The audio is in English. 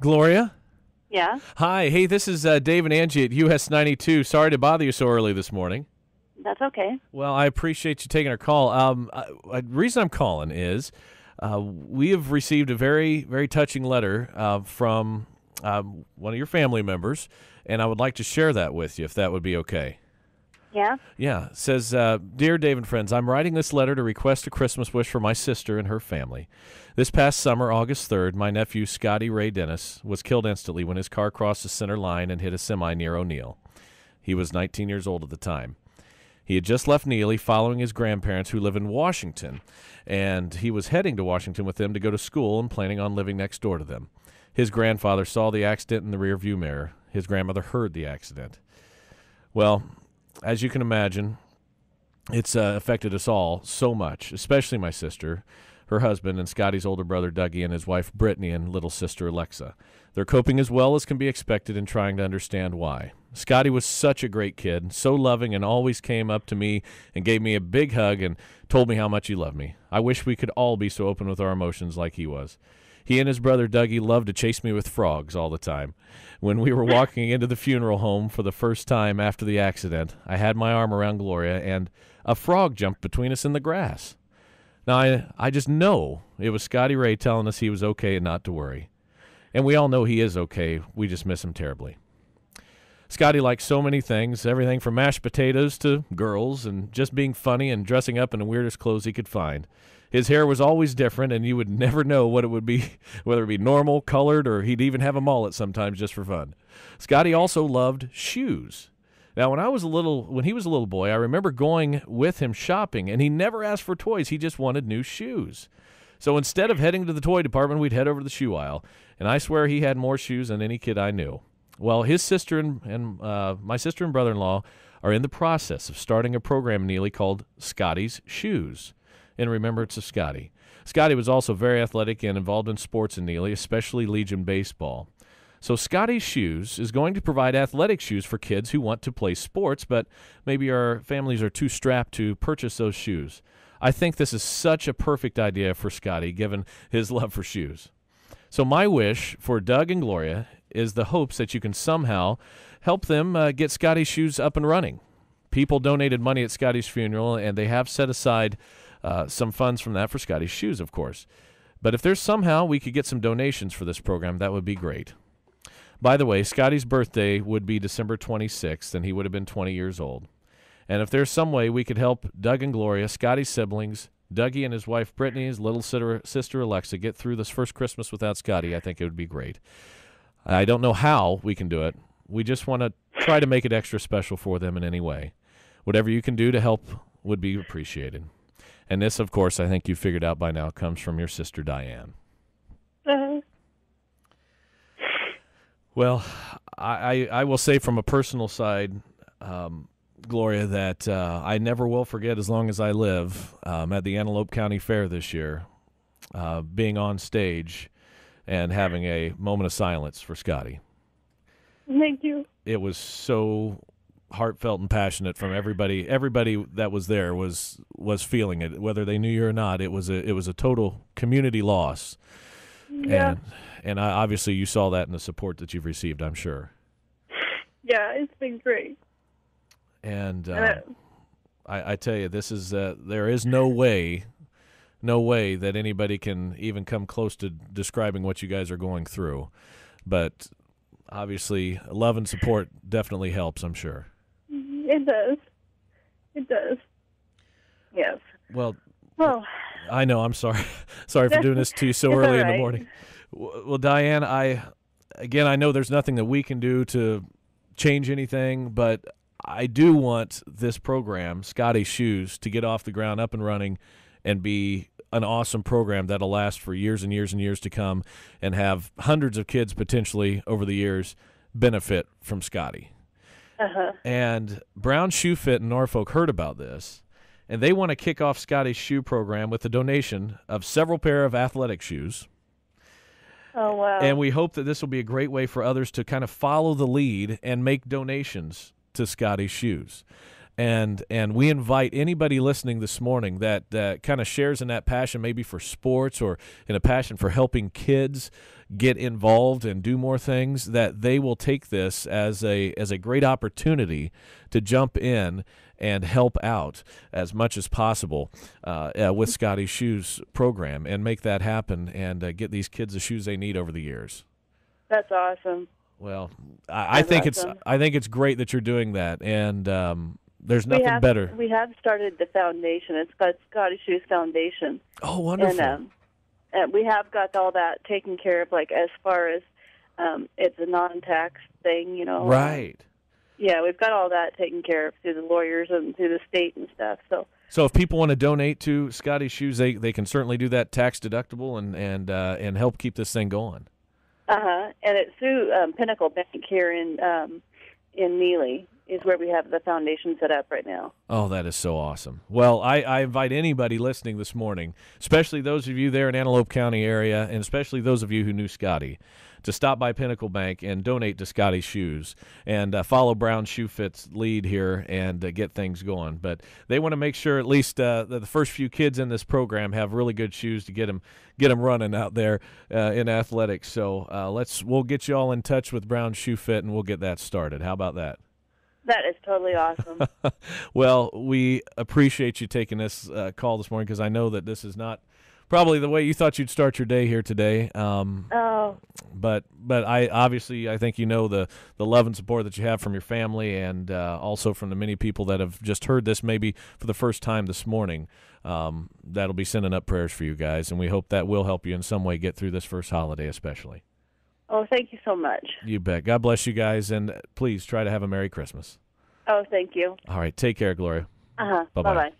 Gloria? Yeah. Hi. Hey, this is uh, Dave and Angie at US 92. Sorry to bother you so early this morning. That's okay. Well, I appreciate you taking our call. Um, I, I, reason I'm calling is uh, we have received a very, very touching letter uh, from um, one of your family members, and I would like to share that with you if that would be okay. Yeah. Yeah. Says, uh, Dear Dave and friends, I'm writing this letter to request a Christmas wish for my sister and her family. This past summer, August 3rd, my nephew, Scotty Ray Dennis, was killed instantly when his car crossed the center line and hit a semi near O'Neill. He was 19 years old at the time. He had just left Neely following his grandparents who live in Washington, and he was heading to Washington with them to go to school and planning on living next door to them. His grandfather saw the accident in the rearview mirror. His grandmother heard the accident. Well, as you can imagine, it's uh, affected us all so much, especially my sister, her husband, and Scotty's older brother Dougie, and his wife Brittany, and little sister Alexa. They're coping as well as can be expected and trying to understand why. Scotty was such a great kid, so loving, and always came up to me and gave me a big hug and told me how much he loved me. I wish we could all be so open with our emotions like he was. He and his brother Dougie loved to chase me with frogs all the time. When we were walking into the funeral home for the first time after the accident, I had my arm around Gloria and a frog jumped between us in the grass. Now, I, I just know it was Scotty Ray telling us he was okay and not to worry. And we all know he is okay. We just miss him terribly. Scotty likes so many things, everything from mashed potatoes to girls and just being funny and dressing up in the weirdest clothes he could find. His hair was always different and you would never know what it would be, whether it be normal, colored, or he'd even have a mullet sometimes just for fun. Scotty also loved shoes. Now, when I was a little, when he was a little boy, I remember going with him shopping, and he never asked for toys. He just wanted new shoes. So instead of heading to the toy department, we'd head over to the shoe aisle, and I swear he had more shoes than any kid I knew. Well, his sister and, and uh, my sister and brother in law are in the process of starting a program Neely called Scotty's Shoes in remembrance of Scotty. Scotty was also very athletic and involved in sports in Neely, especially Legion baseball. So, Scotty's Shoes is going to provide athletic shoes for kids who want to play sports, but maybe our families are too strapped to purchase those shoes. I think this is such a perfect idea for Scotty, given his love for shoes. So, my wish for Doug and Gloria is the hopes that you can somehow help them uh, get Scotty's Shoes up and running. People donated money at Scotty's funeral, and they have set aside uh, some funds from that for Scotty's Shoes, of course. But if there's somehow we could get some donations for this program, that would be great. By the way, Scotty's birthday would be December 26th, and he would have been 20 years old. And if there's some way we could help Doug and Gloria, Scotty's siblings, Dougie and his wife Brittany's little sister Alexa get through this first Christmas without Scotty, I think it would be great. I don't know how we can do it. We just want to try to make it extra special for them in any way. Whatever you can do to help would be appreciated. And this, of course, I think you figured out by now, comes from your sister Diane. Uh-huh. Well, I, I will say from a personal side, um, Gloria, that uh, I never will forget as long as I live um, at the Antelope County Fair this year, uh, being on stage and having a moment of silence for Scotty. Thank you. It was so heartfelt and passionate from everybody. Everybody that was there was was feeling it, whether they knew you or not. It was a it was a total community loss. Yeah. And, and I, obviously you saw that in the support that you've received. I'm sure. Yeah, it's been great. And uh, I, I, tell you, this is uh, there is no way, no way that anybody can even come close to describing what you guys are going through. But obviously, love and support definitely helps. I'm sure. Mm-hmm. It does. It does. Yes. Well. Well. I know. I'm sorry. sorry for doing this to you so early right. in the morning. Well, Diane, I again, I know there's nothing that we can do to change anything, but I do want this program, Scotty Shoes, to get off the ground, up and running, and be an awesome program that'll last for years and years and years to come and have hundreds of kids potentially over the years benefit from Scotty. Uh-huh. And Brown Shoe Fit in Norfolk heard about this, and they want to kick off Scotty's shoe program with a donation of several pair of athletic shoes. Oh, wow. And we hope that this will be a great way for others to kind of follow the lead and make donations to Scotty's shoes. And, and we invite anybody listening this morning that, that kind of shares in that passion, maybe for sports or in a passion for helping kids get involved and do more things, that they will take this as a, as a great opportunity to jump in and help out as much as possible uh, uh, with Scotty's Shoes program and make that happen and uh, get these kids the shoes they need over the years. That's awesome. Well, I, I think it's I think it's great that you're doing that, and um, there's nothing we have, better. We have started the foundation. It's called Scottish Youth Foundation. Oh, wonderful! And, um, and we have got all that taken care of, like as far as um, it's a non-tax thing, you know. Um, right. Yeah, we've got all that taken care of through the lawyers and through the state and stuff. So. So if people want to donate to Scotty Shoes, they, they can certainly do that tax deductible and and uh, and help keep this thing going. Uh huh. And it's through um, Pinnacle Bank here in um, in Neely is where we have the foundation set up right now. Oh, that is so awesome. Well, I, I, invite anybody listening this morning, especially those of you there in Antelope County area, and especially those of you who knew Scotty to stop by Pinnacle Bank and donate to Scotty's Shoes and uh, follow Brown Shoe Fit's lead here and uh, get things going. But they want to make sure at least uh, that the first few kids in this program have really good shoes to get them get them running out there uh, in athletics. So uh, let's we'll get you all in touch with Brown Shoe Fit and we'll get that started. How about that? That is totally awesome. well, we appreciate you taking this uh, call this morning because I know that this is not probably the way you thought you'd start your day here today. Um, oh. But but I obviously I think you know the the love and support that you have from your family and uh, also from the many people that have just heard this maybe for the first time this morning. Um, that'll be sending up prayers for you guys, and we hope that will help you in some way get through this first holiday, especially. Oh, thank you so much. You bet. God bless you guys, and uh, please try to have a Merry Christmas. Oh, thank you. All right. Take care, Gloria. Uh huh. Bye bye.